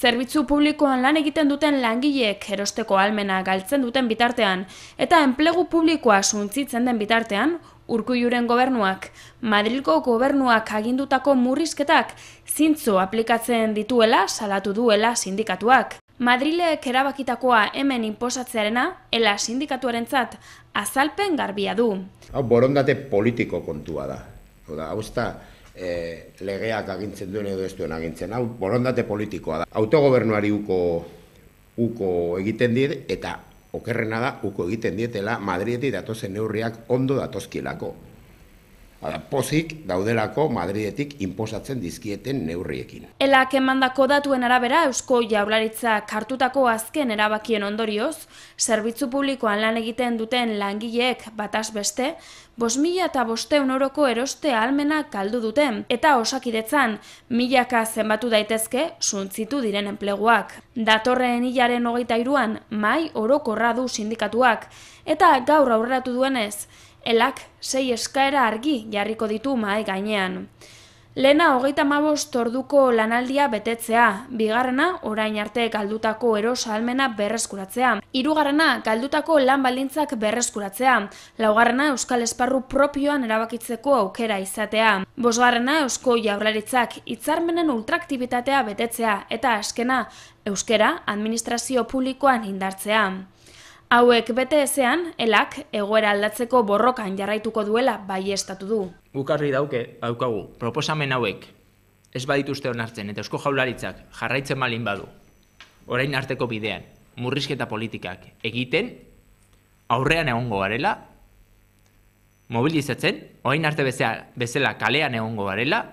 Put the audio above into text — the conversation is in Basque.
Zerbitzu publikoan lan egiten duten langileek erosteko almena galtzen duten bitartean, eta enplegu publikoa suntzitzen den bitartean, urkuiluren gobernuak, Madrilko gobernuak agindutako murrizketak zintzo aplikatzen dituela salatu duela sindikatuak. Madrilek erabakitakoa hemen imposatzearena, ela sindikatuaren zat, azalpen garbia du. borondate politiko kontua da. Hau da, e, legeak agintzen duen edo ez duen agintzen. Hau, borondate politikoa da. Autogobernuari uko, uko egiten diet, eta okerrena da, uko egiten dietela Madrieti datozen neurriak ondo datozkilako pozik daudelako Madridetik inposatzen dizkieten neurriekin. Elak emandako datuen arabera Eusko Jaurlaritza kartutako azken erabakien ondorioz, zerbitzu publikoan lan egiten duten langileek bataz beste, mila eta oroko eroste almena kaldu duten, eta osakidetzan, milaka zenbatu daitezke suntzitu diren enpleguak. Datorren hilaren hogeita iruan, mai orokorradu sindikatuak, eta gaur aurratu duenez, elak sei eskaera argi jarriko ditu mahai gainean. Lena hogeita mabos orduko lanaldia betetzea, bigarrena orain arte galdutako eros almena berreskuratzea, hirugarrena galdutako lan baldintzak berreskuratzea, laugarrena Euskal Esparru propioan erabakitzeko aukera izatea, bosgarrena Eusko jaurlaritzak hitzarmenen ultraktibitatea betetzea eta askena Euskera administrazio publikoan indartzea. Hauek bete ezean, elak egoera aldatzeko borrokan jarraituko duela bai estatu du. Gukarri dauke, haukagu, proposamen hauek ez badituzte onartzen eta eusko jaularitzak jarraitzen malin badu, orain arteko bidean, murrizketa politikak egiten, aurrean egongo garela, mobilizatzen, orain arte bezala kalean egongo garela,